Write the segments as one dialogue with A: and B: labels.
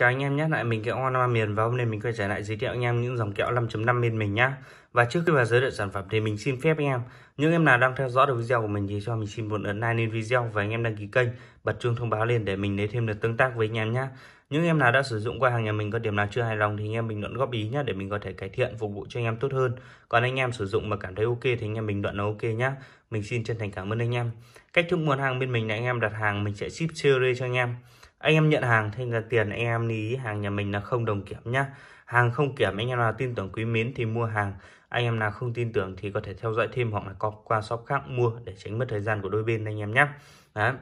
A: Chào anh em nhé, lại mình kẹo ngon Miền và hôm nay mình quay trở lại giới thiệu anh em những dòng kẹo 5.5 bên mình nhá. Và trước khi vào giới thiệu sản phẩm thì mình xin phép anh em, những em nào đang theo dõi được video của mình thì cho mình xin một ấn like lên video và anh em đăng ký kênh, bật chuông thông báo lên để mình lấy thêm được tương tác với anh em nhé. Những em nào đã sử dụng qua hàng nhà mình có điểm nào chưa hài lòng thì anh em mình luận góp ý nhé để mình có thể cải thiện phục vụ cho anh em tốt hơn. Còn anh em sử dụng mà cảm thấy ok thì anh em mình luận là ok nhé. Mình xin chân thành cảm ơn anh em. Cách thức mua hàng bên mình là anh em đặt hàng mình sẽ ship COD cho anh em anh em nhận hàng thanh ra tiền anh em ý hàng nhà mình là không đồng kiểm nhá hàng không kiểm anh em nào tin tưởng quý mến thì mua hàng anh em nào không tin tưởng thì có thể theo dõi thêm hoặc là có qua shop khác mua để tránh mất thời gian của đôi bên anh em nhé Đấy.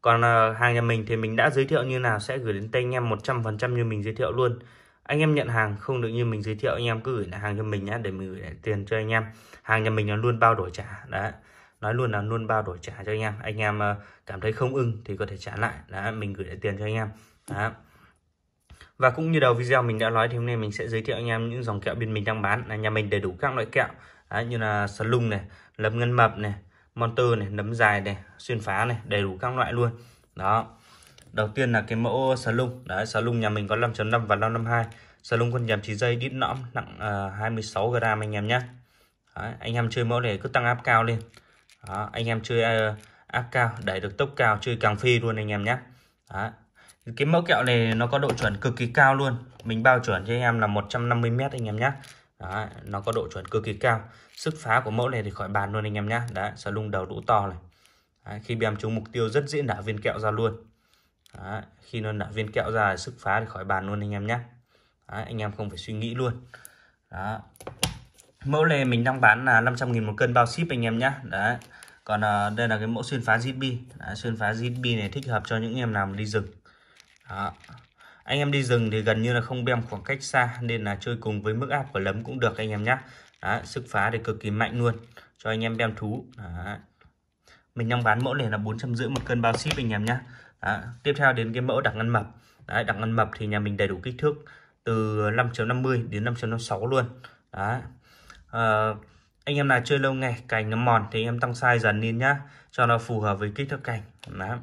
A: còn ờ, hàng nhà mình thì mình đã giới thiệu như nào sẽ gửi đến tay anh em 100% như mình giới thiệu luôn anh em nhận hàng không được như mình giới thiệu anh em cứ gửi lại hàng cho mình nhé để mình gửi lại tiền cho anh em hàng nhà mình nó luôn bao đổi trả đấy nói luôn là luôn bao đổi trả cho anh em anh em ờ, cảm thấy không ưng thì có thể trả lại là mình gửi lại tiền cho anh em đó và cũng như đầu video mình đã nói thì hôm nay mình sẽ giới thiệu anh em những dòng kẹo bên mình đang bán là nhà mình đầy đủ các loại kẹo đấy, như là lung này lấm ngân mập này monter này nấm dài này xuyên phá này đầy đủ các loại luôn đó đầu tiên là cái mẫu lung đấy lung nhà mình có 5.5 và 552 lung con nhầm chỉ dây đít nõm nặng uh, 26 gram anh em nhé anh em chơi mẫu này cứ tăng áp cao lên đó, anh em chơi ờ, áp cao đẩy được tốc cao chơi càng phi luôn anh em nhé Đó. cái mẫu kẹo này nó có độ chuẩn cực kỳ cao luôn mình bao chuẩn cho anh em là 150 mét anh em nhé Đó, nó có độ chuẩn cực kỳ cao sức phá của mẫu này thì khỏi bàn luôn anh em nhé Đấy, sở lung đầu đủ to này Đấy, khi bèm trúng mục tiêu rất dễ nả viên kẹo ra luôn Đấy, khi nó nả viên kẹo ra sức phá thì khỏi bàn luôn anh em nhé Đấy, anh em không phải suy nghĩ luôn Đó mẫu lề mình đang bán là 500.000 một cân bao ship anh em nhé đấy còn uh, đây là cái mẫu xuyên phá ZB Đấy, xuyên phá ZB này thích hợp cho những em nào mà đi rừng Đó. anh em đi rừng thì gần như là không bem khoảng cách xa nên là chơi cùng với mức áp của lấm cũng được anh em nhé Đó, sức phá thì cực kỳ mạnh luôn cho anh em bem thú Đó. mình đang bán mẫu này là bốn trăm rưỡi một cân bao ship anh em nhé tiếp theo đến cái mẫu đặc ngăn mập Đấy, đặc ngăn mập thì nhà mình đầy đủ kích thước từ 5.50 đến 5.56 luôn Đó Ờ, anh em nào chơi lâu ngày cành nó mòn thì em tăng size dần lên nhá cho nó phù hợp với kích thước cành đó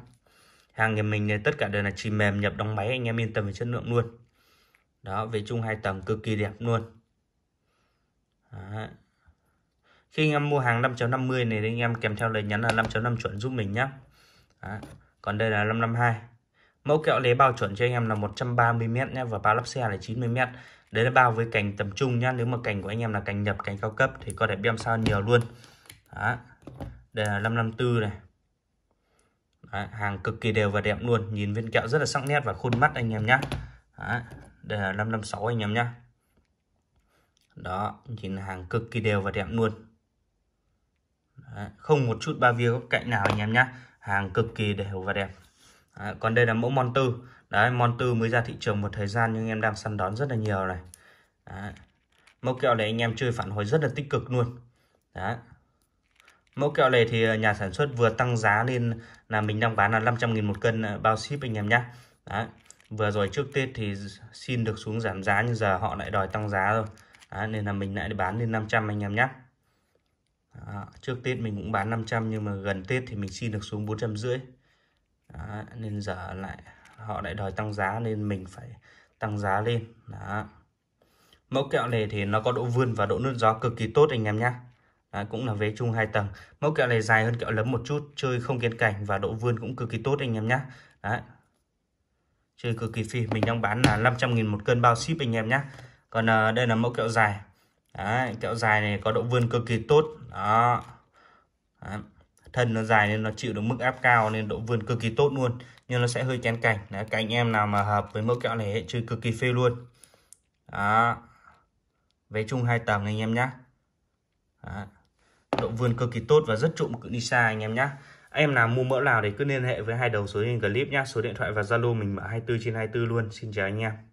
A: hàng nhà mình tất cả đều là chỉ mềm nhập đóng máy anh em yên tâm về chất lượng luôn đó về chung hai tầng cực kỳ đẹp luôn đó. khi anh em mua hàng 5.50 này thì anh em kèm theo lời nhắn là 5.5 chuẩn giúp mình nhé đó. còn đây là 552 mẫu kẹo lấy bao chuẩn cho anh em là 130m nhé và bao lắp xe là 90m đấy là bao với cành tầm trung nhá nếu mà cành của anh em là cành nhập cành cao cấp thì có thể bem sao nhiều luôn đó. đây là 554 này Đấy, hàng cực kỳ đều và đẹp luôn nhìn viên kẹo rất là sắc nét và khuôn mắt anh em nhá. đó, đây là 556 anh em nhá. đó nhìn hàng cực kỳ đều và đẹp luôn Đấy, không một chút ba vía góc cạnh nào anh em nhá. hàng cực kỳ đều và đẹp đó, còn đây là mẫu mon đấy mon tư mới ra thị trường một thời gian nhưng em đang săn đón rất là nhiều này đấy. mẫu kẹo này anh em chơi phản hồi rất là tích cực luôn đấy mẫu kẹo này thì à, nhà sản xuất vừa tăng giá lên là mình đang bán là 500.000 một cân à, bao ship anh em nhé đấy vừa rồi trước Tết thì xin được xuống giảm giá nhưng giờ họ lại đòi tăng giá rồi đấy, nên là mình lại bán lên 500 anh em nhé đó, trước Tết mình cũng bán 500 nhưng mà gần Tết thì mình xin được xuống 450 Đó, nên giờ lại họ lại đòi tăng giá nên mình phải tăng giá lên đó mẫu kẹo này thì nó có độ vươn và độ nứt gió cực kỳ tốt anh em nhé Đấy, cũng là vé chung hai tầng mẫu kẹo này dài hơn kẹo lấm một chút chơi không kiến cảnh và độ vươn cũng cực kỳ tốt anh em nhé chơi cực kỳ phi mình đang bán là 500.000 một cân bao ship anh em nhé còn à, đây là mẫu kẹo dài Đấy, kẹo dài này có độ vươn cực kỳ tốt đó Đấy thân nó dài nên nó chịu được mức áp cao nên độ vươn cực kỳ tốt luôn nhưng nó sẽ hơi chén cảnh Đấy, các anh em nào mà hợp với mẫu kẹo này hệ chơi cực kỳ phê luôn đó vé chung hai tầng anh em nhé độ vươn cực kỳ tốt và rất trụng cự đi xa anh em nhé em nào mua mỡ nào thì cứ liên hệ với hai đầu số trên clip nhé số điện thoại và zalo mình mở 24 trên 24 luôn xin chào anh em